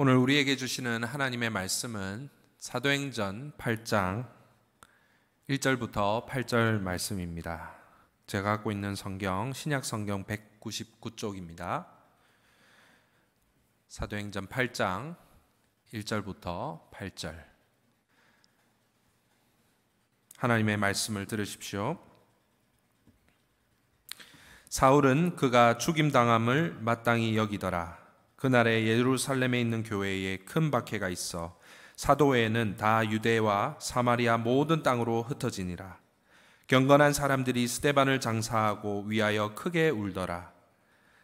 오늘 우리에게 주시는 하나님의 말씀은 사도행전 8장 1절부터 8절 말씀입니다. 제가 갖고 있는 성경 신약 성경 199쪽입니다. 사도행전 8장 1절부터 8절 하나님의 말씀을 들으십시오. 사울은 그가 죽임당함을 마땅히 여기더라. 그날에 예루살렘에 있는 교회에 큰 박해가 있어 사도회에는 다 유대와 사마리아 모든 땅으로 흩어지니라. 경건한 사람들이 스테반을 장사하고 위하여 크게 울더라.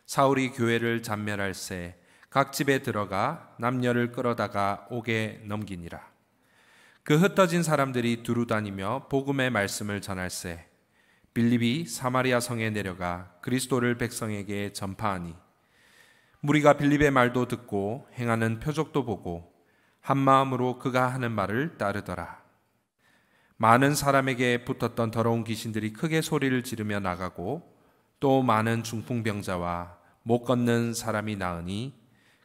사울이 교회를 잔멸할 새 각 집에 들어가 남녀를 끌어다가 옥에 넘기니라. 그 흩어진 사람들이 두루 다니며 복음의 말씀을 전할 새 빌립이 사마리아 성에 내려가 그리스도를 백성에게 전파하니 무리가 빌립의 말도 듣고 행하는 표적도 보고 한 마음으로 그가 하는 말을 따르더라. 많은 사람에게 붙었던 더러운 귀신들이 크게 소리를 지르며 나가고 또 많은 중풍병자와 못 걷는 사람이 나으니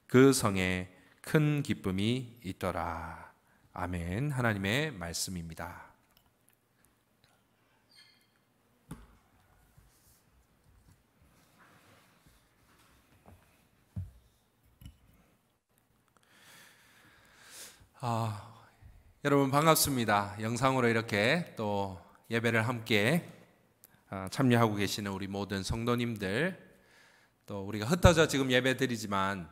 그 성에 큰 기쁨이 있더라. 아멘. 하나님의 말씀입니다. 아, 여러분 반갑습니다. 영상으로 이렇게 또 예배를 함께 아, 참여하고 계시는 우리 모든 성도님들 또 우리가 흩어져 지금 예배 드리지만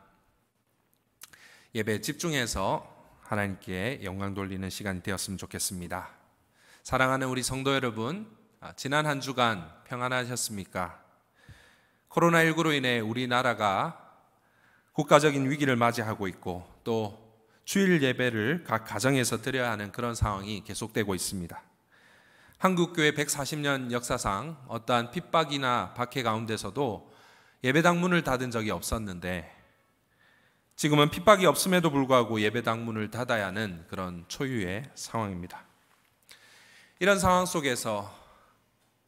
예배 집중해서 하나님께 영광 돌리는 시간이 되었으면 좋겠습니다. 사랑하는 우리 성도 여러분, 아, 지난 한 주간 평안하셨습니까? 코로나19로 인해 우리나라가 국가적인 위기를 맞이하고 있고 또 주일 예배를 각 가정에서 드려야 하는 그런 상황이 계속되고 있습니다. 한국교회 140년 역사상 어떠한 핍박이나 박해 가운데서도 예배당 문을 닫은 적이 없었는데 지금은 핍박이 없음에도 불구하고 예배당 문을 닫아야 하는 그런 초유의 상황입니다. 이런 상황 속에서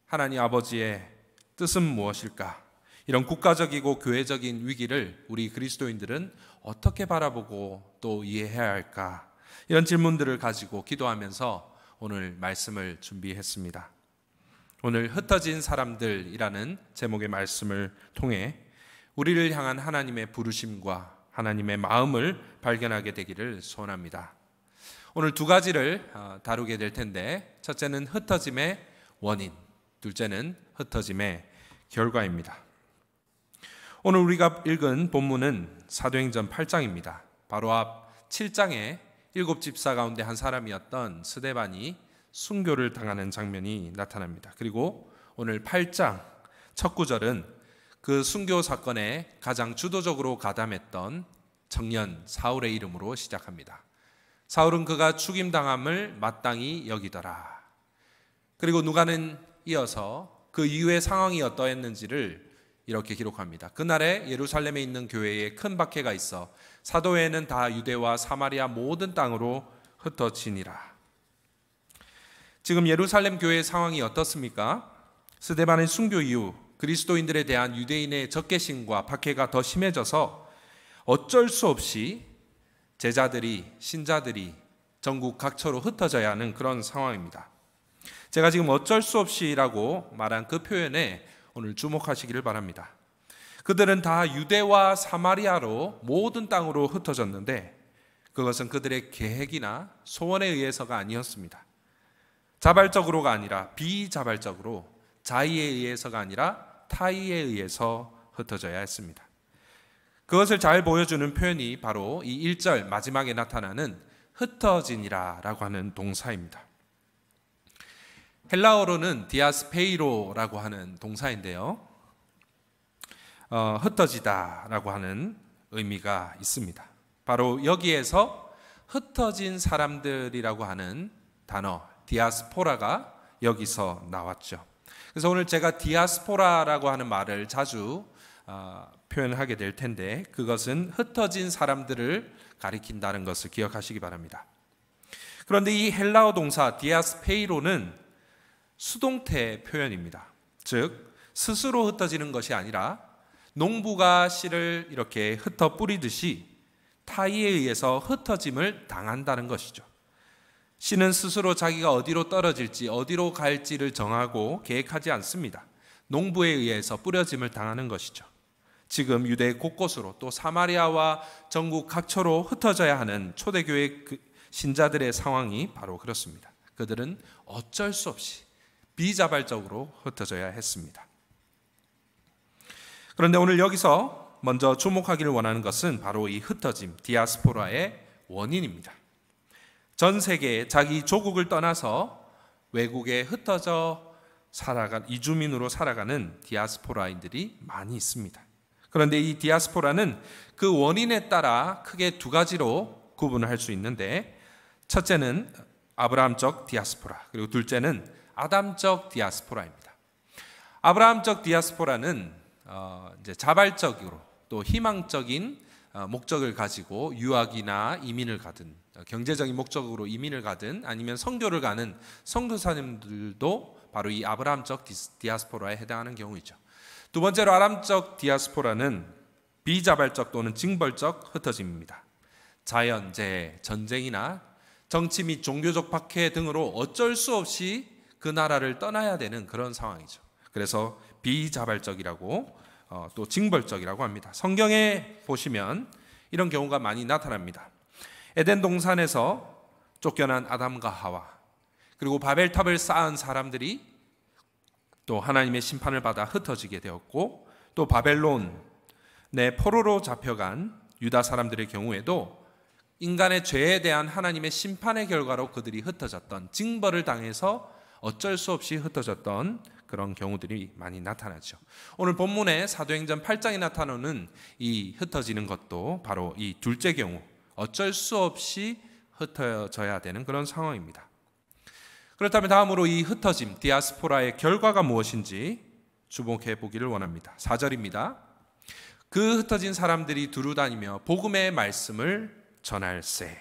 하나님 아버지의 뜻은 무엇일까? 이런 국가적이고 교회적인 위기를 우리 그리스도인들은 어떻게 바라보고 또 이해해야 할까? 이런 질문들을 가지고 기도하면서 오늘 말씀을 준비했습니다. 오늘 흩어진 사람들이라는 제목의 말씀을 통해 우리를 향한 하나님의 부르심과 하나님의 마음을 발견하게 되기를 소원합니다. 오늘 두 가지를 어, 다루게 될 텐데 첫째는 흩어짐의 원인, 둘째는 흩어짐의 결과입니다. 오늘 우리가 읽은 본문은 사도행전 8장입니다. 바로 앞 7장에 일곱 집사 가운데 한 사람이었던 스데반이 순교를 당하는 장면이 나타납니다. 그리고 오늘 8장 첫 구절은 그 순교 사건에 가장 주도적으로 가담했던 청년 사울의 이름으로 시작합니다. 사울은 그가 죽임당함을 마땅히 여기더라. 그리고 누가는 이어서 그 이후의 상황이 어떠했는지를 이렇게 기록합니다. 그날에 예루살렘에 있는 교회에 큰 박해가 있어 사도회는 다 유대와 사마리아 모든 땅으로 흩어지니라. 지금 예루살렘 교회의 상황이 어떻습니까? 스데반의 순교 이후 그리스도인들에 대한 유대인의 적개심과 박해가 더 심해져서 어쩔 수 없이 제자들이 신자들이 전국 각처로 흩어져야 하는 그런 상황입니다. 제가 지금 어쩔 수 없이라고 말한 그 표현에 오늘 주목하시기를 바랍니다. 그들은 다 유대와 사마리아로 모든 땅으로 흩어졌는데 그것은 그들의 계획이나 소원에 의해서가 아니었습니다. 자발적으로가 아니라 비자발적으로 자의에 의해서가 아니라 타의에 의해서 흩어져야 했습니다. 그것을 잘 보여주는 표현이 바로 이 1절 마지막에 나타나는 흩어진이라라고 하는 동사입니다. 헬라어로는 디아스페이로라고 하는 동사인데요. 어, 흩어지다라고 하는 의미가 있습니다. 바로 여기에서 흩어진 사람들이라고 하는 단어 디아스포라가 여기서 나왔죠. 그래서 오늘 제가 디아스포라라고 하는 말을 자주 어, 표현하게 될 텐데 그것은 흩어진 사람들을 가리킨다는 것을 기억하시기 바랍니다. 그런데 이 헬라어 동사 디아스페이로는 수동태 표현입니다. 즉 스스로 흩어지는 것이 아니라 농부가 씨를 이렇게 흩어 뿌리듯이 타이에 의해서 흩어짐을 당한다는 것이죠. 씨는 스스로 자기가 어디로 떨어질지 어디로 갈지를 정하고 계획하지 않습니다. 농부에 의해서 뿌려짐을 당하는 것이죠. 지금 유대 곳곳으로 또 사마리아와 전국 각처로 흩어져야 하는 초대교회 그 신자들의 상황이 바로 그렇습니다. 그들은 어쩔 수 없이 비자발적으로 흩어져야 했습니다. 그런데 오늘 여기서 먼저 주목하기를 원하는 것은 바로 이 흩어짐, 디아스포라의 원인입니다. 전 세계에 자기 조국을 떠나서 외국에 흩어져 살아간 이주민으로 살아가는 디아스포라인들이 많이 있습니다. 그런데 이 디아스포라는 그 원인에 따라 크게 두 가지로 구분할수 있는데 첫째는 아브라함적 디아스포라 그리고 둘째는 아담적 디아스포라입니다. 아브라함적 디아스포라는 어, 이제 자발적으로 또 희망적인 어, 목적을 가지고 유학이나 이민을 가든 어, 경제적인 목적으로 이민을 가든 아니면 선교를 가는 선교사님들도 바로 이 아브라함적 디아스포라에 해당하는 경우이죠. 두 번째로 아람적 디아스포라는 비자발적 또는 징벌적 흩어짐입니다. 자연, 재해, 전쟁이나 정치 및 종교적 박해 등으로 어쩔 수 없이 그 나라를 떠나야 되는 그런 상황이죠. 그래서 비자발적이라고 어, 또 징벌적이라고 합니다. 성경에 보시면 이런 경우가 많이 나타납니다. 에덴 동산에서 쫓겨난 아담과 하와 그리고 바벨탑을 쌓은 사람들이 또 하나님의 심판을 받아 흩어지게 되었고 또바벨론내 포로로 잡혀간 유다 사람들의 경우에도 인간의 죄에 대한 하나님의 심판의 결과로 그들이 흩어졌던 징벌을 당해서 어쩔 수 없이 흩어졌던 그런 경우들이 많이 나타나죠. 오늘 본문에 사도행전 8장에 나타나는 이 흩어지는 것도 바로 이 둘째 경우 어쩔 수 없이 흩어져야 되는 그런 상황입니다. 그렇다면 다음으로 이 흩어짐, 디아스포라의 결과가 무엇인지 주목해 보기를 원합니다. 4절입니다. 그 흩어진 사람들이 두루 다니며 복음의 말씀을 전할세.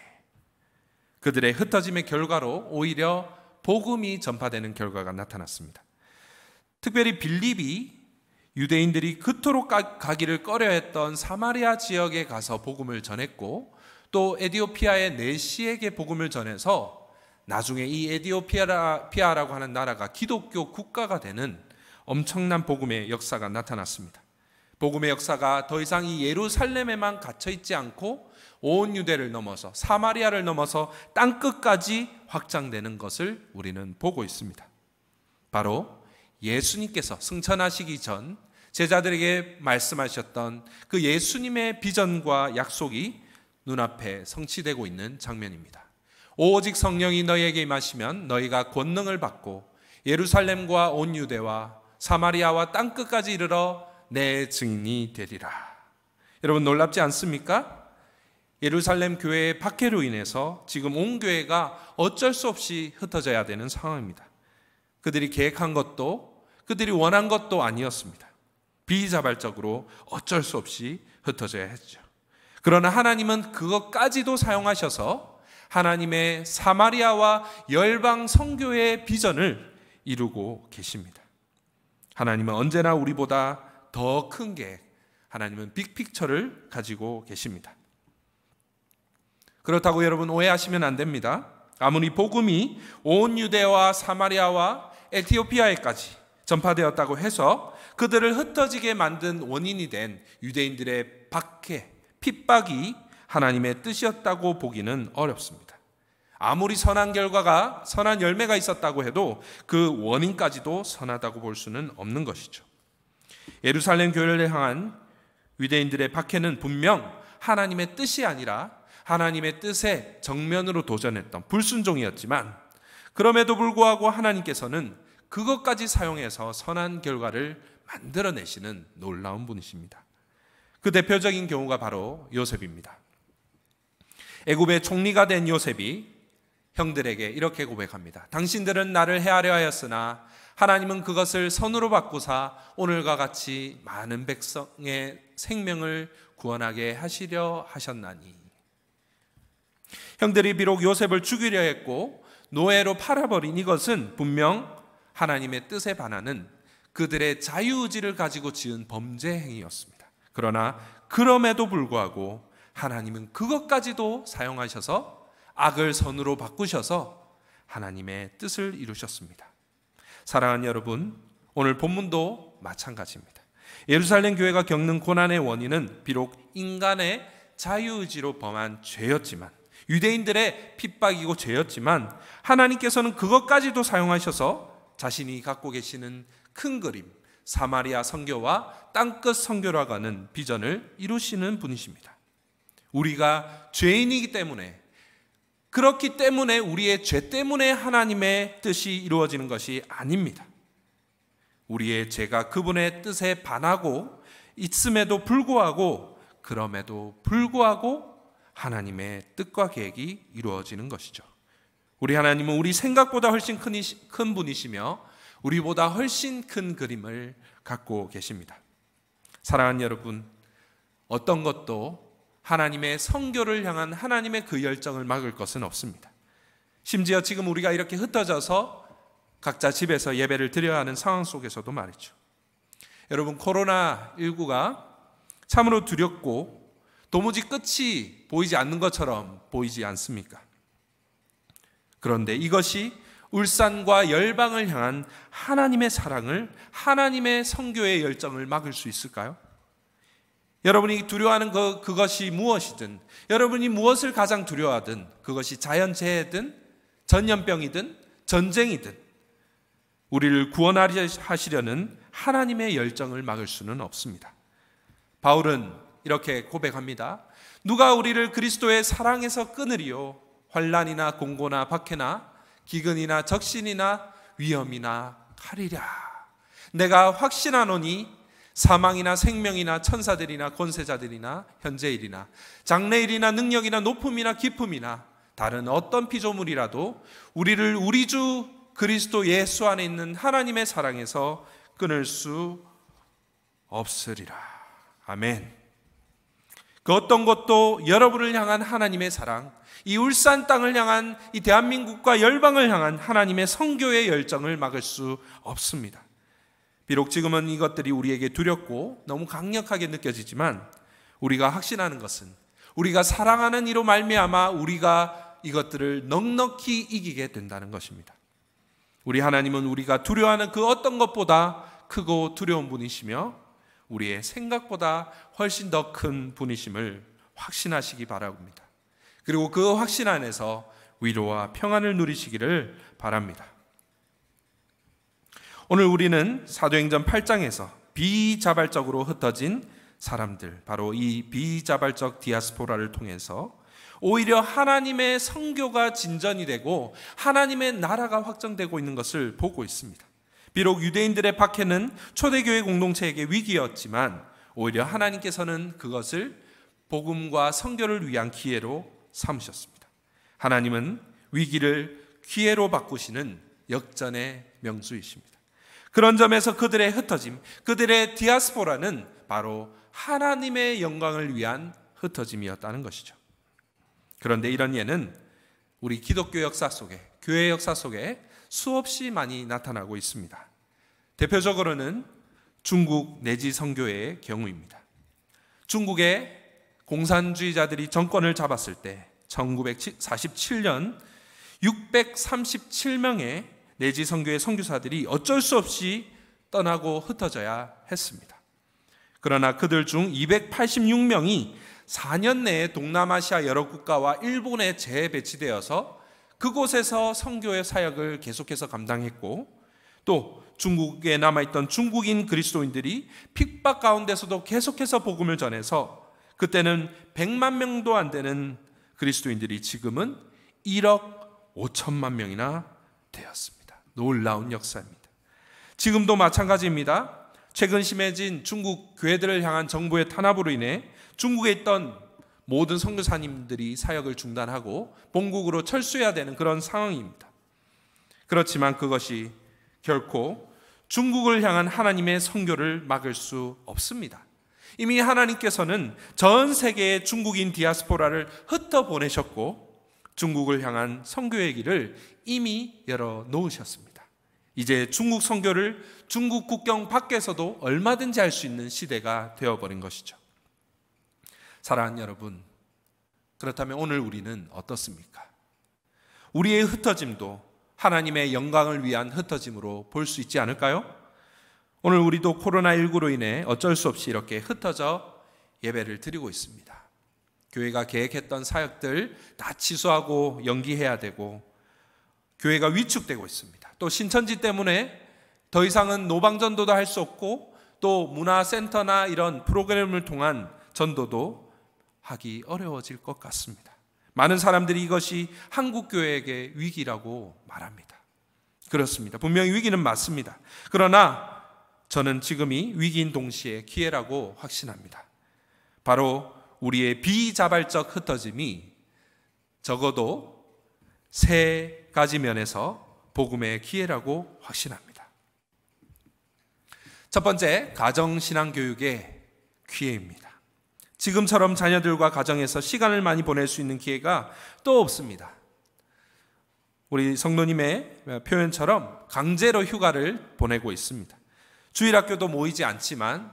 그들의 흩어짐의 결과로 오히려 복음이 전파되는 결과가 나타났습니다. 특별히 빌립이 유대인들이 그토록 가기를 꺼려했던 사마리아 지역에 가서 복음을 전했고 또 에디오피아의 네시에게 복음을 전해서 나중에 이 에디오피아라고 하는 나라가 기독교 국가가 되는 엄청난 복음의 역사가 나타났습니다. 복음의 역사가 더 이상 이 예루살렘에만 갇혀 있지 않고 온 유대를 넘어서 사마리아를 넘어서 땅 끝까지 확장되는 것을 우리는 보고 있습니다. 바로 예수님께서 승천하시기 전 제자들에게 말씀하셨던 그 예수님의 비전과 약속이 눈앞에 성취되고 있는 장면입니다. 오직 성령이 너희에게 임하시면 너희가 권능을 받고 예루살렘과 온 유대와 사마리아와 땅 끝까지 이르러 내 증인이 되리라. 여러분 놀랍지 않습니까? 예루살렘 교회의 박해로 인해서 지금 온 교회가 어쩔 수 없이 흩어져야 되는 상황입니다. 그들이 계획한 것도 그들이 원한 것도 아니었습니다. 비자발적으로 어쩔 수 없이 흩어져야 했죠. 그러나 하나님은 그것까지도 사용하셔서 하나님의 사마리아와 열방 성교의 비전을 이루고 계십니다. 하나님은 언제나 우리보다 더 큰 계획, 하나님은 빅픽처를 가지고 계십니다. 그렇다고 여러분 오해하시면 안 됩니다. 아무리 복음이 온 유대와 사마리아와 에티오피아에까지 전파되었다고 해서 그들을 흩어지게 만든 원인이 된 유대인들의 박해, 핍박이 하나님의 뜻이었다고 보기는 어렵습니다. 아무리 선한 결과가 선한 열매가 있었다고 해도 그 원인까지도 선하다고 볼 수는 없는 것이죠. 예루살렘 교회를 향한 유대인들의 박해는 분명 하나님의 뜻이 아니라 하나님의 뜻에 정면으로 도전했던 불순종이었지만 그럼에도 불구하고 하나님께서는 그것까지 사용해서 선한 결과를 만들어내시는 놀라운 분이십니다. 그 대표적인 경우가 바로 요셉입니다. 애굽의 총리가 된 요셉이 형들에게 이렇게 고백합니다. 당신들은 나를 해하려 하였으나 하나님은 그것을 선으로 바꾸사 오늘과 같이 많은 백성의 생명을 구원하게 하시려 하셨나니. 형들이 비록 요셉을 죽이려 했고 노예로 팔아버린 이것은 분명 하나님의 뜻에 반하는 그들의 자유의지를 가지고 지은 범죄 행위였습니다. 그러나 그럼에도 불구하고 하나님은 그것까지도 사용하셔서 악을 선으로 바꾸셔서 하나님의 뜻을 이루셨습니다. 사랑하는 여러분, 오늘 본문도 마찬가지입니다. 예루살렘 교회가 겪는 고난의 원인은 비록 인간의 자유의지로 범한 죄였지만 유대인들의 핍박이고 죄였지만 하나님께서는 그것까지도 사용하셔서 자신이 갖고 계시는 큰 그림, 사마리아 선교와 땅끝 선교라 가는 비전을 이루시는 분이십니다. 우리가 죄인이기 때문에 그렇기 때문에 우리의 죄 때문에 하나님의 뜻이 이루어지는 것이 아닙니다. 우리의 죄가 그분의 뜻에 반하고 있음에도 불구하고 그럼에도 불구하고 하나님의 뜻과 계획이 이루어지는 것이죠. 우리 하나님은 우리 생각보다 훨씬 큰, 큰 분이시며 우리보다 훨씬 큰 그림을 갖고 계십니다. 사랑하는 여러분, 어떤 것도 하나님의 성교를 향한 하나님의 그 열정을 막을 것은 없습니다. 심지어 지금 우리가 이렇게 흩어져서 각자 집에서 예배를 드려야 하는 상황 속에서도 말이죠. 여러분, 코로나19가 참으로 두렵고 도무지 끝이 보이지 않는 것처럼 보이지 않습니까? 그런데 이것이 울산과 열방을 향한 하나님의 사랑을 하나님의 선교의 열정을 막을 수 있을까요? 여러분이 두려워하는 그, 그것이 무엇이든 여러분이 무엇을 가장 두려워하든 그것이 자연재해든 전염병이든 전쟁이든 우리를 구원하시려는 하나님의 열정을 막을 수는 없습니다. 바울은 이렇게 고백합니다. 누가 우리를 그리스도의 사랑에서 끊으리요? 환란이나 공고나 박해나 기근이나 적신이나 위험이나 칼이랴. 내가 확신하노니 사망이나 생명이나 천사들이나 권세자들이나 현재일이나 장래일이나 능력이나 높음이나 깊음이나 다른 어떤 피조물이라도 우리를 우리 주 그리스도 예수 안에 있는 하나님의 사랑에서 끊을 수 없으리라. 아멘. 그 어떤 것도 여러분을 향한 하나님의 사랑, 이 울산 땅을 향한 이 대한민국과 열방을 향한 하나님의 성교의 열정을 막을 수 없습니다. 비록 지금은 이것들이 우리에게 두렵고 너무 강력하게 느껴지지만 우리가 확신하는 것은 우리가 사랑하는 이로 말미암아 우리가 이것들을 넉넉히 이기게 된다는 것입니다. 우리 하나님은 우리가 두려워하는 그 어떤 것보다 크고 두려운 분이시며 우리의 생각보다 훨씬 더 큰 분이심을 확신하시기 바랍니다. 그리고 그 확신 안에서 위로와 평안을 누리시기를 바랍니다. 오늘 우리는 사도행전 8장에서 비자발적으로 흩어진 사람들, 바로 이 비자발적 디아스포라를 통해서 오히려 하나님의 성교가 진전이 되고 하나님의 나라가 확정되고 있는 것을 보고 있습니다. 비록 유대인들의 박해는 초대교회 공동체에게 위기였지만 오히려 하나님께서는 그것을 복음과 선교를 위한 기회로 삼으셨습니다. 하나님은 위기를 기회로 바꾸시는 역전의 명수이십니다. 그런 점에서 그들의 흩어짐, 그들의 디아스포라는 바로 하나님의 영광을 위한 흩어짐이었다는 것이죠. 그런데 이런 예는 우리 기독교 역사 속에, 교회 역사 속에 수없이 많이 나타나고 있습니다. 대표적으로는 중국 내지 선교의 경우입니다. 중국의 공산주의자들이 정권을 잡았을 때 1947년 637명의 내지 선교의 선교사들이 어쩔 수 없이 떠나고 흩어져야 했습니다. 그러나 그들 중 286명이 4년 내에 동남아시아 여러 국가와 일본에 재배치되어서 그곳에서 성교의 사역을 계속해서 감당했고 또 중국에 남아있던 중국인 그리스도인들이 핍박 가운데서도 계속해서 복음을 전해서 그때는 100만 명도 안 되는 그리스도인들이 지금은 1억 5천만 명이나 되었습니다. 놀라운 역사입니다. 지금도 마찬가지입니다. 최근 심해진 중국 교회들을 향한 정부의 탄압으로 인해 중국에 있던 모든 선교사님들이 사역을 중단하고 본국으로 철수해야 되는 그런 상황입니다. 그렇지만 그것이 결코 중국을 향한 하나님의 선교를 막을 수 없습니다. 이미 하나님께서는 전 세계의 중국인 디아스포라를 흩어 보내셨고 중국을 향한 선교의 길을 이미 열어 놓으셨습니다. 이제 중국 선교를 중국 국경 밖에서도 얼마든지 할 수 있는 시대가 되어 버린 것이죠. 사랑하는 여러분, 그렇다면 오늘 우리는 어떻습니까? 우리의 흩어짐도 하나님의 영광을 위한 흩어짐으로 볼 수 있지 않을까요? 오늘 우리도 코로나19로 인해 어쩔 수 없이 이렇게 흩어져 예배를 드리고 있습니다. 교회가 계획했던 사역들 다 취소하고 연기해야 되고 교회가 위축되고 있습니다. 또 신천지 때문에 더 이상은 노방전도도 할 수 없고 또 문화센터나 이런 프로그램을 통한 전도도 하기 어려워질 것 같습니다. 많은 사람들이 이것이 한국 교회에게 위기라고 말합니다. 그렇습니다. 분명히 위기는 맞습니다. 그러나 저는 지금이 위기인 동시에 기회라고 확신합니다. 바로 우리의 비자발적 흩어짐이 적어도 세 가지 면에서 복음의 기회라고 확신합니다. 첫 번째, 가정신앙 교육의 기회입니다. 지금처럼 자녀들과 가정에서 시간을 많이 보낼 수 있는 기회가 또 없습니다. 우리 성도님의 표현처럼 강제로 휴가를 보내고 있습니다. 주일 학교도 모이지 않지만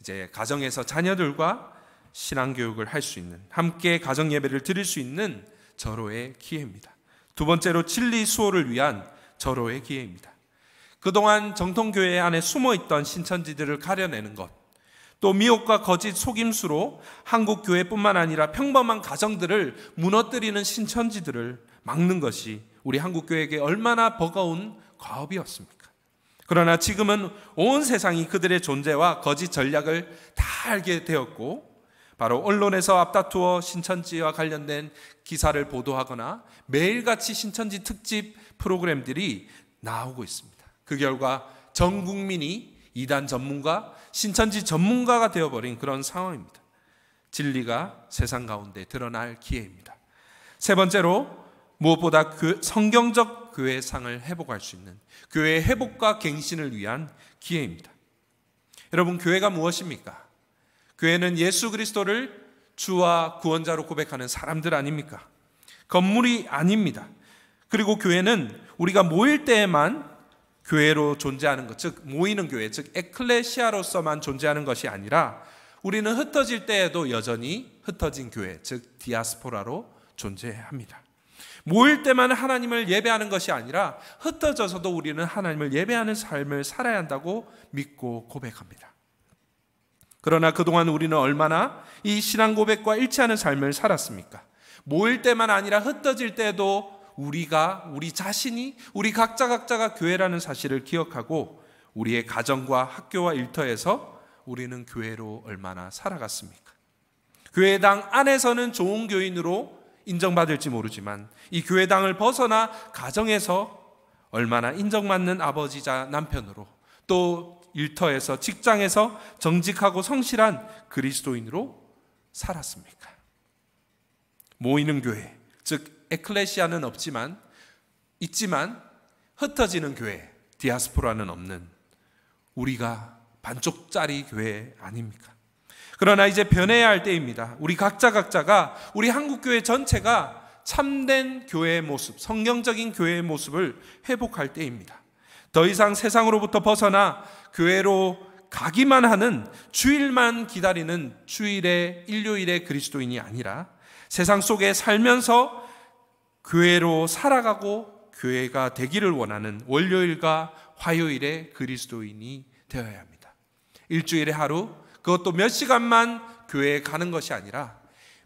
이제 가정에서 자녀들과 신앙 교육을 할 수 있는 함께 가정 예배를 드릴 수 있는 절호의 기회입니다. 두 번째로 진리 수호를 위한 절호의 기회입니다. 그동안 정통교회 안에 숨어 있던 신천지들을 가려내는 것또 미혹과 거짓 속임수로 한국 교회뿐만 아니라 평범한 가정들을 무너뜨리는 신천지들을 막는 것이 우리 한국 교회에게 얼마나 버거운 과업이었습니까? 그러나 지금은 온 세상이 그들의 존재와 거짓 전략을 다 알게 되었고 바로 언론에서 앞다투어 신천지와 관련된 기사를 보도하거나 매일같이 신천지 특집 프로그램들이 나오고 있습니다. 그 결과 전 국민이 이단 전문가, 신천지 전문가가 되어버린 그런 상황입니다. 진리가 세상 가운데 드러날 기회입니다. 세 번째로 무엇보다 그 성경적 교회상을 회복할 수 있는 교회의 회복과 갱신을 위한 기회입니다. 여러분 교회가 무엇입니까? 교회는 예수 그리스도를 주와 구원자로 고백하는 사람들 아닙니까? 건물이 아닙니다. 그리고 교회는 우리가 모일 때에만 교회로 존재하는 것, 즉 모이는 교회, 즉 에클레시아로서만 존재하는 것이 아니라 우리는 흩어질 때에도 여전히 흩어진 교회, 즉 디아스포라로 존재합니다. 모일 때만 하나님을 예배하는 것이 아니라 흩어져서도 우리는 하나님을 예배하는 삶을 살아야 한다고 믿고 고백합니다. 그러나 그동안 우리는 얼마나 이 신앙 고백과 일치하는 삶을 살았습니까? 모일 때만 아니라 흩어질 때도 우리가 우리 자신이 우리 각자 각자가 교회라는 사실을 기억하고 우리의 가정과 학교와 일터에서 우리는 교회로 얼마나 살아갔습니까? 교회당 안에서는 좋은 교인으로 인정받을지 모르지만 이 교회당을 벗어나 가정에서 얼마나 인정받는 아버지자 남편으로 또 일터에서 직장에서 정직하고 성실한 그리스도인으로 살았습니까? 모이는 교회, 즉 에클레시아는 없지만 있지만 흩어지는 교회, 디아스포라는 없는 우리가 반쪽짜리 교회 아닙니까? 그러나 이제 변해야 할 때입니다. 우리 각자 각자가 우리 한국 교회 전체가 참된 교회의 모습, 성경적인 교회의 모습을 회복할 때입니다. 더 이상 세상으로부터 벗어나 교회로 가기만 하는 주일만 기다리는 주일의 일요일의 그리스도인이 아니라 세상 속에 살면서 교회로 살아가고 교회가 되기를 원하는 월요일과 화요일에 그리스도인이 되어야 합니다. 일주일에 하루 그것도 몇 시간만 교회에 가는 것이 아니라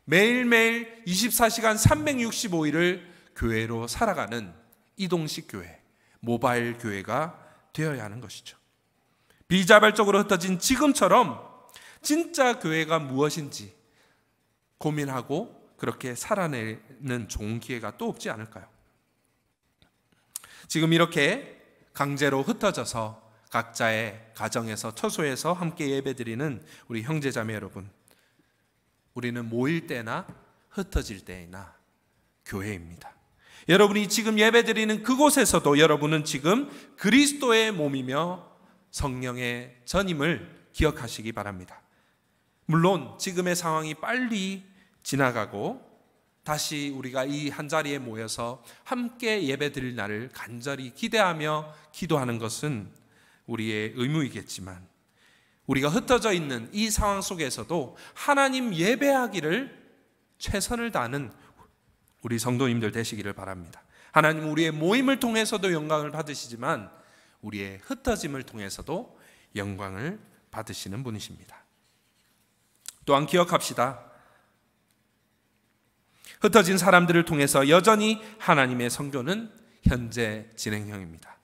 매일매일 24시간 365일을 교회로 살아가는 이동식 교회, 모바일 교회가 되어야 하는 것이죠. 비자발적으로 흩어진 지금처럼 진짜 교회가 무엇인지 고민하고 그렇게 살아내는 좋은 기회가 또 없지 않을까요? 지금 이렇게 강제로 흩어져서 각자의 가정에서 처소에서 함께 예배드리는 우리 형제자매 여러분 우리는 모일 때나 흩어질 때나 교회입니다. 여러분이 지금 예배드리는 그곳에서도 여러분은 지금 그리스도의 몸이며 성령의 전임을 기억하시기 바랍니다. 물론 지금의 상황이 빨리 지나가고 다시 우리가 이 한자리에 모여서 함께 예배 드릴 날을 간절히 기대하며 기도하는 것은 우리의 의무이겠지만 우리가 흩어져 있는 이 상황 속에서도 하나님 예배하기를 최선을 다하는 우리 성도님들 되시기를 바랍니다. 하나님 우리의 모임을 통해서도 영광을 받으시지만 우리의 흩어짐을 통해서도 영광을 받으시는 분이십니다. 또한 기억합시다. 흩어진 사람들을 통해서 여전히 하나님의 성교는 현재 진행형입니다.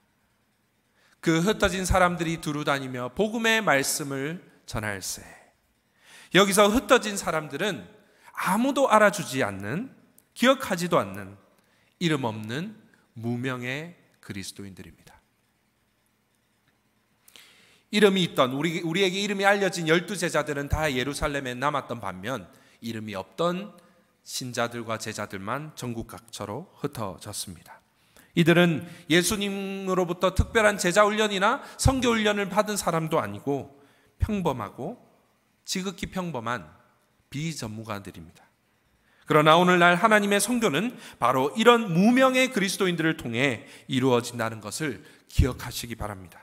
그 흩어진 사람들이 두루 다니며 복음의 말씀을 전할세. 여기서 흩어진 사람들은 아무도 알아주지 않는, 기억하지도 않는, 이름 없는 무명의 그리스도인들입니다. 이름이 있던, 우리, 우리에게 이름이 알려진 열두 제자들은 다 예루살렘에 남았던 반면, 이름이 없던 신자들과 제자들만 전국 각처로 흩어졌습니다. 이들은 예수님으로부터 특별한 제자 훈련이나 성교 훈련을 받은 사람도 아니고 평범하고 지극히 평범한 비전문가들입니다. 그러나 오늘날 하나님의 성교는 바로 이런 무명의 그리스도인들을 통해 이루어진다는 것을 기억하시기 바랍니다.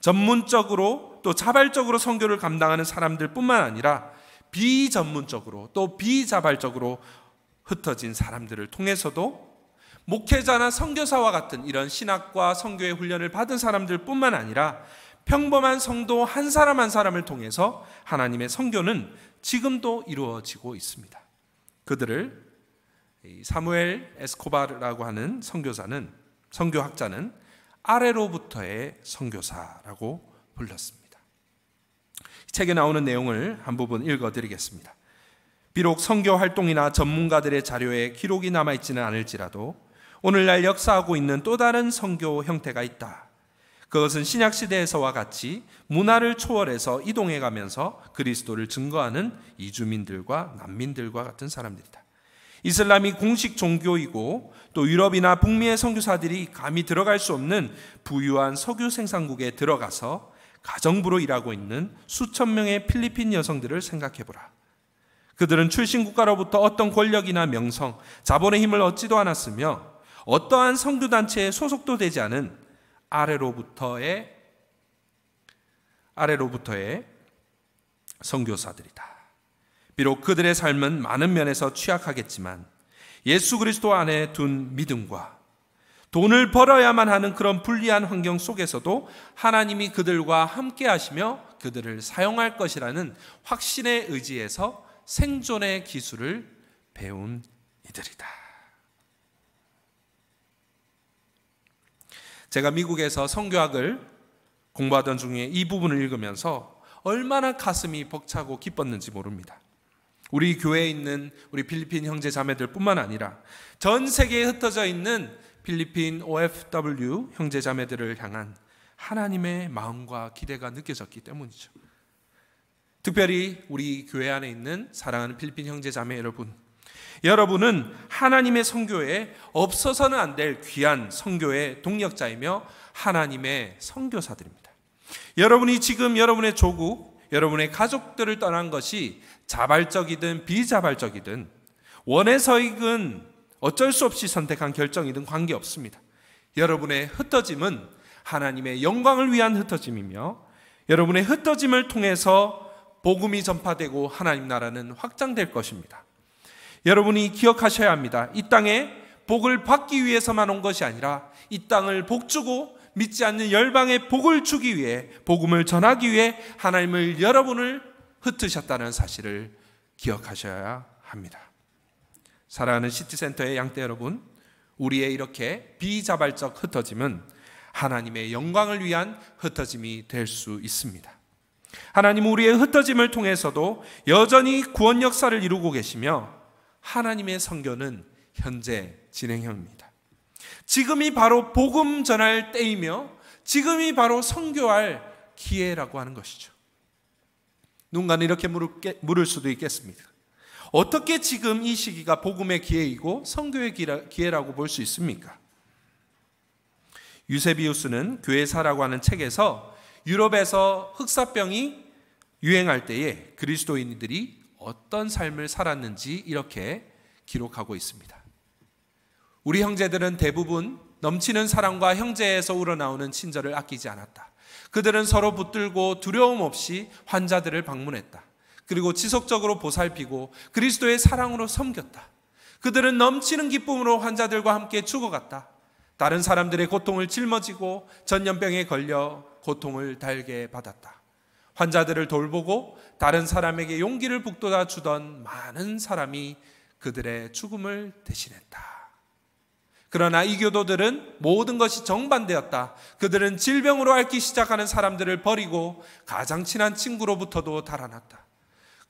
전문적으로 또 자발적으로 성교를 감당하는 사람들뿐만 아니라 비전문적으로 또 비자발적으로 흩어진 사람들을 통해서도 목회자나 선교사와 같은 이런 신학과 선교의 훈련을 받은 사람들뿐만 아니라 평범한 성도 한 사람 한 사람을 통해서 하나님의 선교는 지금도 이루어지고 있습니다. 그들을 사무엘 에스코바르라고 하는 선교사는 선교학자는 아래로부터의 선교사라고 불렀습니다. 책에 나오는 내용을 한 부분 읽어드리겠습니다. 비록 선교 활동이나 전문가들의 자료에 기록이 남아 있지는 않을지라도 오늘날 역사하고 있는 또 다른 선교 형태가 있다. 그것은 신약 시대에서와 같이 문화를 초월해서 이동해 가면서 그리스도를 증거하는 이주민들과 난민들과 같은 사람들이다. 이슬람이 공식 종교이고 또 유럽이나 북미의 선교사들이 감히 들어갈 수 없는 부유한 석유 생산국에 들어가서 가정부로 일하고 있는 수천 명의 필리핀 여성들을 생각해 보라. 그들은 출신 국가로부터 어떤 권력이나 명성, 자본의 힘을 얻지도 않았으며 어떠한 선교 단체에 소속도 되지 않은 아래로부터의 아래로부터의 선교사들이다. 비록 그들의 삶은 많은 면에서 취약하겠지만 예수 그리스도 안에 둔 믿음과 돈을 벌어야만 하는 그런 불리한 환경 속에서도 하나님이 그들과 함께 하시며 그들을 사용할 것이라는 확신의의지에서 생존의 기술을 배운 이들이다. 제가 미국에서 성교학을 공부하던 중에 이 부분을 읽으면서 얼마나 가슴이 벅차고 기뻤는지 모릅니다. 우리 교회에 있는 우리 필리핀 형제 자매들 뿐만 아니라 전 세계에 흩어져 있는 필리핀 OFW 형제 자매들을 향한 하나님의 마음과 기대가 느껴졌기 때문이죠. 특별히 우리 교회 안에 있는 사랑하는 필리핀 형제 자매 여러분, 여러분은 하나님의 선교에 없어서는 안 될 귀한 선교의 동력자이며 하나님의 선교사들입니다. 여러분이 지금 여러분의 조국, 여러분의 가족들을 떠난 것이 자발적이든 비자발적이든 원해서이든 어쩔 수 없이 선택한 결정이든 관계없습니다. 여러분의 흩어짐은 하나님의 영광을 위한 흩어짐이며 여러분의 흩어짐을 통해서 복음이 전파되고 하나님 나라는 확장될 것입니다. 여러분이 기억하셔야 합니다. 이 땅에 복을 받기 위해서만 온 것이 아니라 이 땅을 복주고 믿지 않는 열방에 복을 주기 위해 복음을 전하기 위해 하나님을 여러분을 흩으셨다는 사실을 기억하셔야 합니다. 사랑하는 시티센터의 양떼 여러분, 우리의 이렇게 비자발적 흩어짐은 하나님의 영광을 위한 흩어짐이 될 수 있습니다. 하나님 우리의 흩어짐을 통해서도 여전히 구원 역사를 이루고 계시며 하나님의 성교는 현재 진행형입니다. 지금이 바로 복음 전할 때이며 지금이 바로 성교할 기회라고 하는 것이죠. 누군가는 이렇게 물을 수도 있겠습니다. 어떻게 지금 이 시기가 복음의 기회이고 성교의 기회라고 볼 수 있습니까? 유세비우스는 교회사라고 하는 책에서 유럽에서 흑사병이 유행할 때에 그리스도인들이 어떤 삶을 살았는지 이렇게 기록하고 있습니다. 우리 형제들은 대부분 넘치는 사랑과 형제에서 우러나오는 친절을 아끼지 않았다. 그들은 서로 붙들고 두려움 없이 환자들을 방문했다. 그리고 지속적으로 보살피고 그리스도의 사랑으로 섬겼다. 그들은 넘치는 기쁨으로 환자들과 함께 죽어갔다. 다른 사람들의 고통을 짊어지고 전염병에 걸려 고통을 달게 받았다. 환자들을 돌보고 다른 사람에게 용기를 북돋아 주던 많은 사람이 그들의 죽음을 대신했다. 그러나 이 교도들은 모든 것이 정반대였다 그들은 질병으로 앓기 시작하는 사람들을 버리고 가장 친한 친구로부터도 달아났다.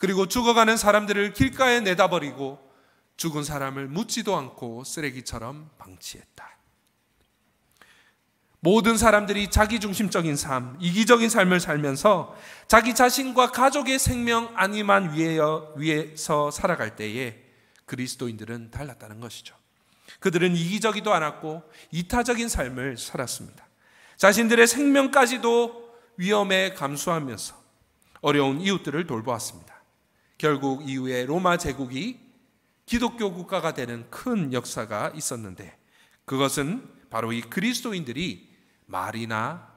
그리고 죽어가는 사람들을 길가에 내다버리고 죽은 사람을 묻지도 않고 쓰레기처럼 방치했다. 모든 사람들이 자기중심적인 삶, 이기적인 삶을 살면서 자기 자신과 가족의 생명 안위만 위해서 살아갈 때에 그리스도인들은 달랐다는 것이죠. 그들은 이기적이도 않았고 이타적인 삶을 살았습니다. 자신들의 생명까지도 위험에 감수하면서 어려운 이웃들을 돌보았습니다. 결국 이후에 로마 제국이 기독교 국가가 되는 큰 역사가 있었는데 그것은 바로 이 그리스도인들이 말이나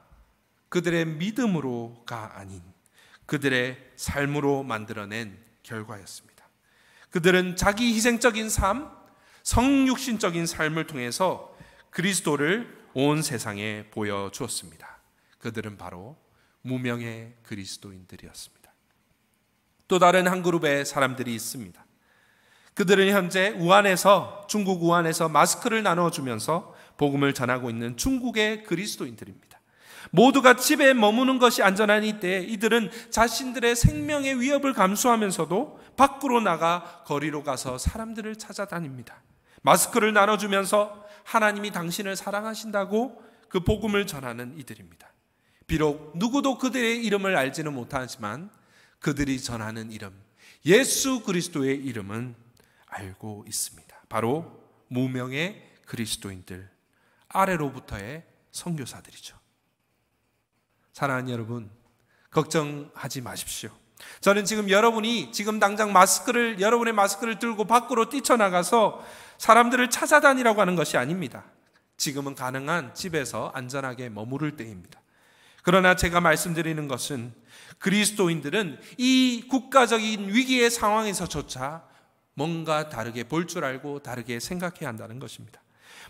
그들의 믿음으로가 아닌 그들의 삶으로 만들어낸 결과였습니다. 그들은 자기 희생적인 삶, 성육신적인 삶을 통해서 그리스도를 온 세상에 보여주었습니다. 그들은 바로 무명의 그리스도인들이었습니다. 또 다른 한 그룹의 사람들이 있습니다. 그들은 현재 우한에서 중국 우한에서 마스크를 나눠 주면서 복음을 전하고 있는 중국의 그리스도인들입니다. 모두가 집에 머무는 것이 안전한 이때 이들은 자신들의 생명의 위협을 감수하면서도 밖으로 나가 거리로 가서 사람들을 찾아다닙니다. 마스크를 나눠주면서 하나님이 당신을 사랑하신다고 그 복음을 전하는 이들입니다. 비록 누구도 그들의 이름을 알지는 못하지만 그들이 전하는 이름, 예수 그리스도의 이름은 알고 있습니다. 바로 무명의 그리스도인들, 아래로부터의 선교사들이죠. 사랑하는 여러분, 걱정하지 마십시오. 저는 지금 여러분이 지금 당장 마스크를 여러분의 마스크를 들고 밖으로 뛰쳐나가서 사람들을 찾아다니라고 하는 것이 아닙니다. 지금은 가능한 집에서 안전하게 머무를 때입니다. 그러나 제가 말씀드리는 것은 그리스도인들은 이 국가적인 위기의 상황에서조차 뭔가 다르게 볼 줄 알고 다르게 생각해야 한다는 것입니다.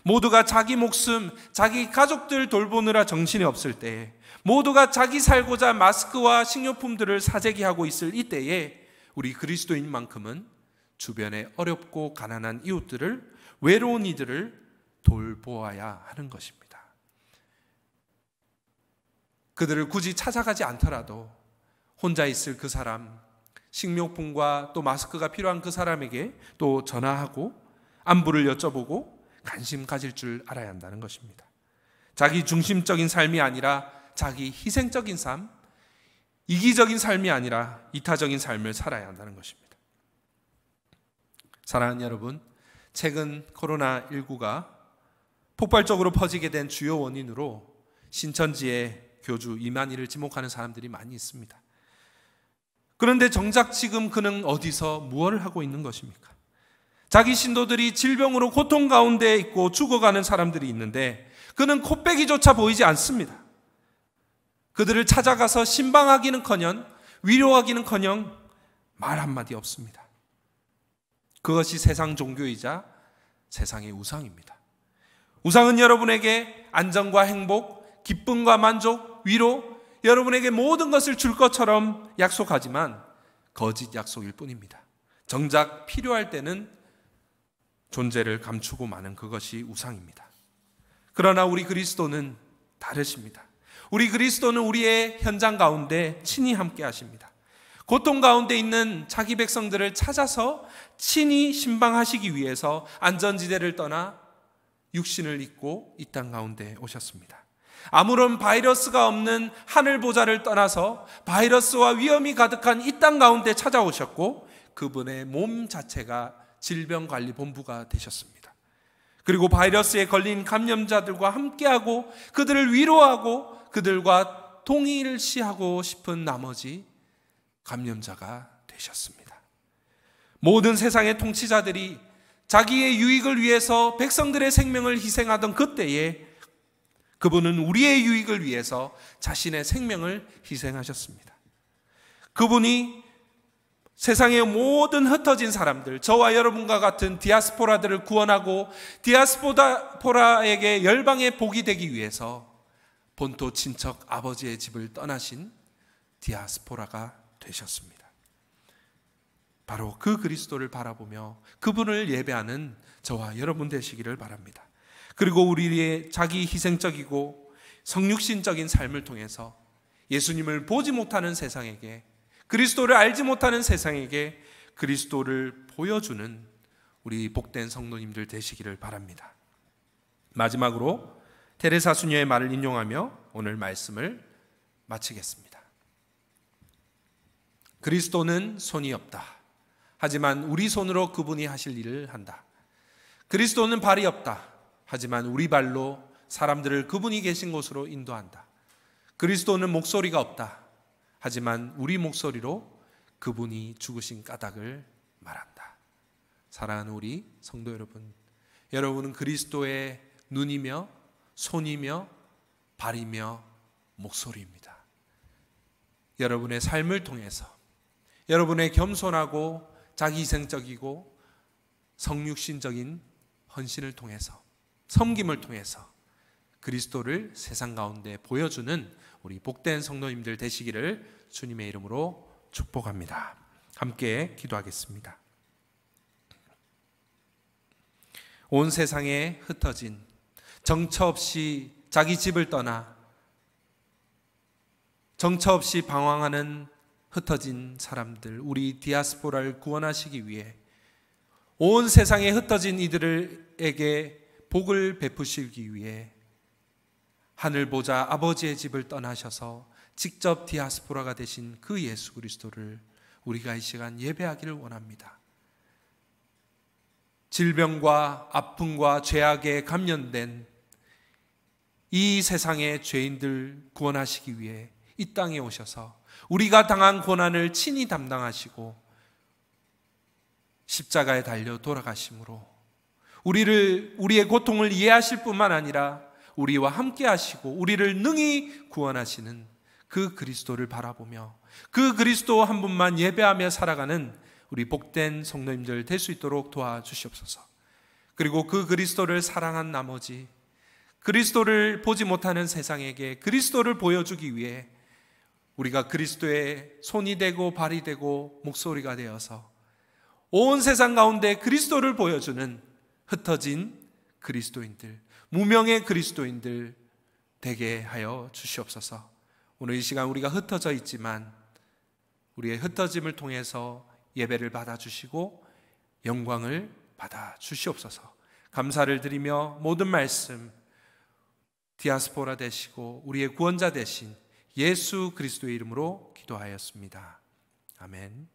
모두가 자기 목숨, 자기 가족들 돌보느라 정신이 없을 때, 모두가 자기 살고자 마스크와 식료품들을 사재기하고 있을 이때에 우리 그리스도인만큼은 주변의 어렵고 가난한 이웃들을 외로운 이들을 돌보아야 하는 것입니다. 그들을 굳이 찾아가지 않더라도 혼자 있을 그 사람, 식료품과 또 마스크가 필요한 그 사람에게 또 전화하고 안부를 여쭤보고 관심 가질 줄 알아야 한다는 것입니다. 자기 중심적인 삶이 아니라 자기 희생적인 삶, 이기적인 삶이 아니라 이타적인 삶을 살아야 한다는 것입니다. 사랑하는 여러분, 최근 코로나19가 폭발적으로 퍼지게 된 주요 원인으로 신천지에 교주 이만희를 지목하는 사람들이 많이 있습니다. 그런데 정작 지금 그는 어디서 무엇을 하고 있는 것입니까? 자기 신도들이 질병으로 고통 가운데 있고 죽어가는 사람들이 있는데 그는 코빼기조차 보이지 않습니다. 그들을 찾아가서 신방하기는커녕 위로하기는커녕 말 한마디 없습니다. 그것이 세상 종교이자 세상의 우상입니다. 우상은 여러분에게 안정과 행복, 기쁨과 만족, 위로, 여러분에게 모든 것을 줄 것처럼 약속하지만 거짓 약속일 뿐입니다. 정작 필요할 때는 존재를 감추고 마는 그것이 우상입니다. 그러나 우리 그리스도는 다르십니다. 우리 그리스도는 우리의 현장 가운데 친히 함께 하십니다. 고통 가운데 있는 자기 백성들을 찾아서 친히 신방하시기 위해서 안전지대를 떠나 육신을 입고 이 땅 가운데 오셨습니다. 아무런 바이러스가 없는 하늘 보좌를 떠나서 바이러스와 위험이 가득한 이 땅 가운데 찾아오셨고 그분의 몸 자체가 질병관리본부가 되셨습니다. 그리고 바이러스에 걸린 감염자들과 함께하고 그들을 위로하고 그들과 동일시하고 싶은 나머지 감염자가 되셨습니다. 모든 세상의 통치자들이 자기의 유익을 위해서 백성들의 생명을 희생하던 그때에 그분은 우리의 유익을 위해서 자신의 생명을 희생하셨습니다. 그분이 세상의 모든 흩어진 사람들, 저와 여러분과 같은 디아스포라들을 구원하고 디아스포라에게 열방의 복이 되기 위해서 본토 친척 아버지의 집을 떠나신 디아스포라가 되셨습니다. 바로 그 그리스도를 바라보며 그분을 예배하는 저와 여러분 되시기를 바랍니다. 그리고 우리의 자기 희생적이고 성육신적인 삶을 통해서 예수님을 보지 못하는 세상에게 그리스도를 알지 못하는 세상에게 그리스도를 보여주는 우리 복된 성도님들 되시기를 바랍니다. 마지막으로 테레사 수녀의 말을 인용하며 오늘 말씀을 마치겠습니다. 그리스도는 손이 없다. 하지만 우리 손으로 그분이 하실 일을 한다. 그리스도는 발이 없다. 하지만 우리 발로 사람들을 그분이 계신 곳으로 인도한다. 그리스도는 목소리가 없다. 하지만 우리 목소리로 그분이 죽으신 까닭을 말한다. 사랑하는 우리 성도 여러분, 여러분은 그리스도의 눈이며 손이며 발이며 목소리입니다. 여러분의 삶을 통해서 여러분의 겸손하고 자기 희생적이고 성육신적인 헌신을 통해서 섬김을 통해서 그리스도를 세상 가운데 보여주는 우리 복된 성도님들 되시기를 주님의 이름으로 축복합니다. 함께 기도하겠습니다. 온 세상에 흩어진 정처 없이 자기 집을 떠나 정처 없이 방황하는 흩어진 사람들, 우리 디아스포라를 구원하시기 위해 온 세상에 흩어진 이들에게 복을 베푸시기 위해 하늘 보자 아버지의 집을 떠나셔서 직접 디아스포라가 되신 그 예수 그리스도를 우리가 이 시간 예배하기를 원합니다. 질병과 아픔과 죄악에 감염된 이 세상의 죄인들 구원하시기 위해 이 땅에 오셔서 우리가 당한 고난을 친히 담당하시고 십자가에 달려 돌아가심으로 우리를 우리의 고통을 이해하실 뿐만 아니라 우리와 함께 하시고 우리를 능히 구원하시는 그 그리스도를 바라보며 그 그리스도 한 분만 예배하며 살아가는 우리 복된 성도님들 될 수 있도록 도와주시옵소서. 그리고 그 그리스도를 사랑한 나머지 그리스도를 보지 못하는 세상에게 그리스도를 보여주기 위해 우리가 그리스도의 손이 되고 발이 되고 목소리가 되어서 온 세상 가운데 그리스도를 보여주는 흩어진 그리스도인들, 무명의 그리스도인들 되게 하여 주시옵소서. 오늘 이 시간 우리가 흩어져 있지만 우리의 흩어짐을 통해서 예배를 받아 주시고 영광을 받아 주시옵소서. 감사를 드리며 모든 말씀 디아스포라 되시고 우리의 구원자 되신 예수 그리스도의 이름으로 기도하였습니다. 아멘.